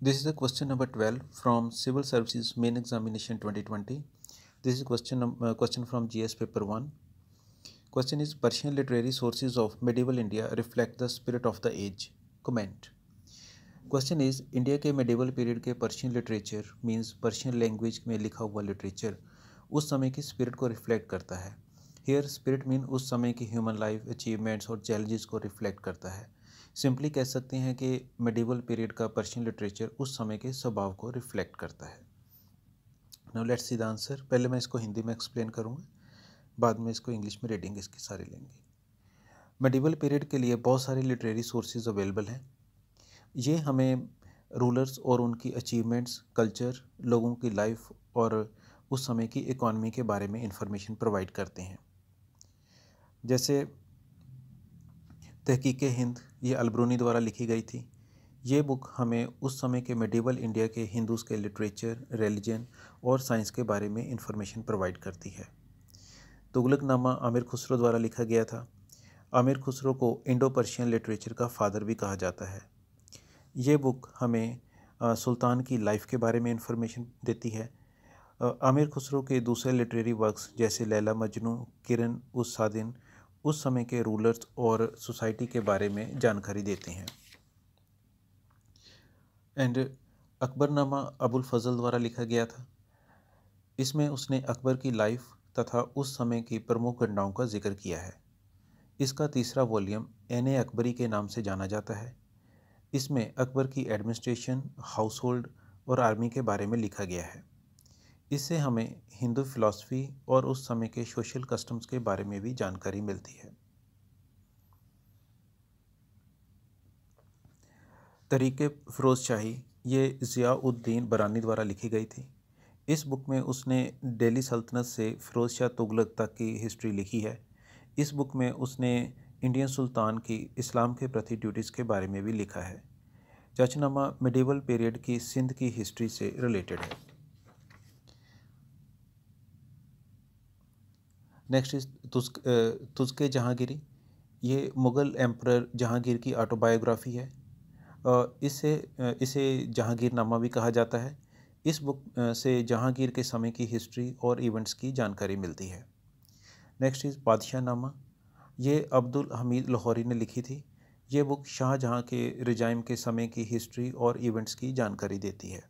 This is the question number 12 from Civil Services Main Examination 2020. This is question number uh, question from GS paper 1. Question is Persian literary sources of medieval India reflect the spirit of the age. Comment. Question is India के medieval period के Persian literature means Persian language में लिखा हुआ literature उस समय की spirit को reflect करता है हेयर स्पिरिट मीन उस समय की ह्यूमन लाइफ अचीवमेंट्स और चैलेंजेस को रिफ्लेक्ट करता है सिंपली कह सकते हैं कि मेडिवल पीरियड का पर्शियन लिटरेचर उस समय के स्वभाव को रिफ्लेक्ट करता है no let's see the answer पहले मैं इसको हिंदी में एक्सप्लेन करूँगा बाद में इसको इंग्लिश में रीडिंग इसकी सारी लेंगे मेडिवल पीरियड के लिए बहुत सारे लिटरेरी सोर्सेज अवेलेबल हैं ये हमें रूलर्स और उनकी अचीवमेंट्स कल्चर लोगों की लाइफ और उस समय की इकॉनमी के बारे में इंफॉर्मेशन प्रोवाइड करते हैं जैसे तहकीक हिंद ये अलबरूनी द्वारा लिखी गई थी ये बुक हमें उस समय के मेडिवल इंडिया के हिंदूज़ के लिटरेचर रिलीजन और साइंस के बारे में इंफॉर्मेशन प्रोवाइड करती है तुगलक नामा आमिर खुसरो द्वारा लिखा गया था आमिर खुसरो को इंडो पर्शियन लिटरेचर का फादर भी कहा जाता है ये बुक हमें सुल्तान की लाइफ के बारे में इंफॉर्मेशन देती है आमिर खुसरो के दूसरे लिटरेरी वर्क्स जैसे लैला मजनू किरण उस सादिन उस समय के रूलर्स और सोसाइटी के बारे में जानकारी देते हैं एंड अकबरनामा अबुल फजल द्वारा लिखा गया था इसमें उसने अकबर की लाइफ तथा उस समय की प्रमुख घटनाओं का जिक्र किया है इसका तीसरा वॉल्यूम एन ए अकबरी के नाम से जाना जाता है इसमें अकबर की एडमिनिस्ट्रेशन हाउस होल्ड और आर्मी के बारे में लिखा गया है इससे हमें हिंदू फिलॉसफी और उस समय के सोशल कस्टम्स के बारे में भी जानकारी मिलती है तरीके फ़िरोज़ शाही ये ज़ियाउद्दीन बरानी द्वारा लिखी गई थी इस बुक में उसने दिल्ली सल्तनत से फ़िरोज़ शाह तुगलक तक की हिस्ट्री लिखी है इस बुक में उसने इंडियन सुल्तान की इस्लाम के प्रति ड्यूटीज़ के बारे में भी लिखा है चचनामा मिडिवल पीरियड की सिंध की हिस्ट्री से रिलेटेड है नेक्स्ट इज तुस्क तुस्क जहांगीरी ये मुग़ल एम्प्रर जहांगीर की ऑटोबायोग्राफी है इसे इसे जहांगीरनामा भी कहा जाता है इस बुक से जहांगीर के समय की हिस्ट्री और इवेंट्स की जानकारी मिलती है नेक्स्ट इज़ बादशाह नामा ये अब्दुल हमीद लाहौरी ने लिखी थी ये बुक शाहजहाँ के रिजाइम के समय की हिस्ट्री और इवेंट्स की जानकारी देती है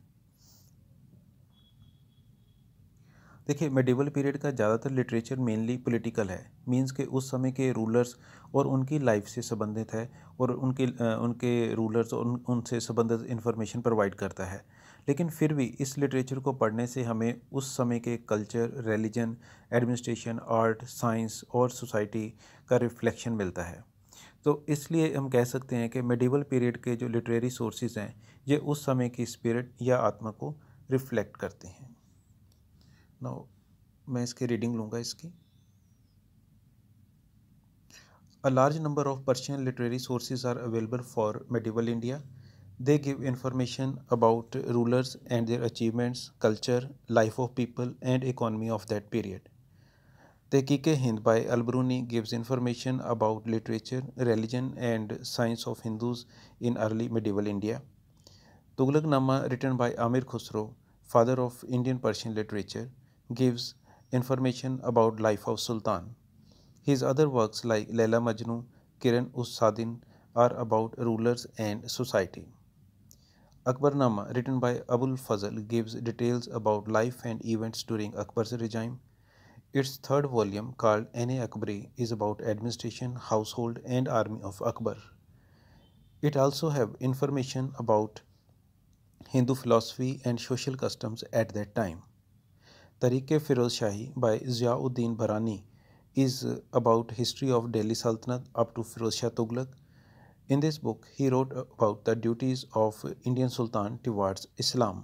देखिए मेडिवल पीरियड का ज़्यादातर लिटरेचर मेनली पॉलिटिकल है मींस के उस समय के रूलर्स और उनकी लाइफ से संबंधित है और उनके उनके रूलर्स और उन, उनसे संबंधित इन्फॉर्मेशन प्रोवाइड करता है लेकिन फिर भी इस लिटरेचर को पढ़ने से हमें उस समय के culture religion administration art science और सोसाइटी का रिफ्लेक्शन मिलता है तो इसलिए हम कह सकते हैं कि मेडिवल पीरियड के जो लिटरेरी सोर्सेज हैं ये उस समय की स्पिरिट या आत्मा को रिफ्लेक्ट करते हैं ना मैं इसकी रीडिंग लूँगा इसकी a large number of Persian literary sources are available for medieval India they give information about rulers and their achievements culture life of people and economy of that period Tahqiq Hind by Alberuni gives information about literature religion and science of Hindus in early medieval India Tughlaq Nama written by Amir Khusro father of Indian Persian literature gives information about life of Sultan. His other works like Laila Majnu, Kiran Us Sadin are about rulers and society. Akbarnama written by Abul Fazl gives details about life and events during Akbar's regime. Its third volume called N.A. Akbari is about administration, household and army of Akbar. It also have information about Hindu philosophy and social customs at that time. तरीके फिरोज शाही by Ziauddin Barani is about history of Delhi Sultanate up to Firoz Shah Tughlaq in this book he wrote about the duties of Indian sultan towards Islam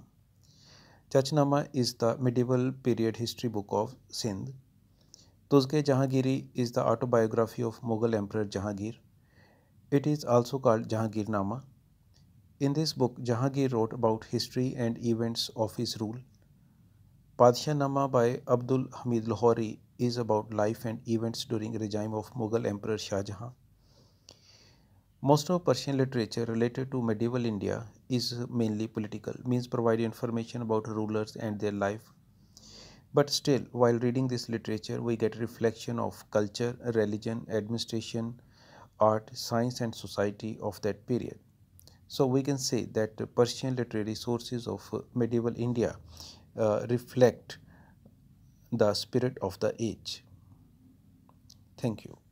Chachnama is the medieval period history book of Sindh Tuzuk-e Jahangiri is the autobiography of Mughal emperor Jahangir it is also called Jahangirnama in this book Jahangir wrote about history and events of his rule Padshahnama by Abdul Hamid Lahori is about life and events during regime of Mughal Emperor Shah Jahan. Most of Persian literature related to medieval India is mainly political, means providing information about rulers and their life. But still, while reading this literature, we get reflection of culture, religion, administration, art, science and society of that period. So we can say that Persian literary sources of medieval India uh, reflect the spirit of the age. Thank you.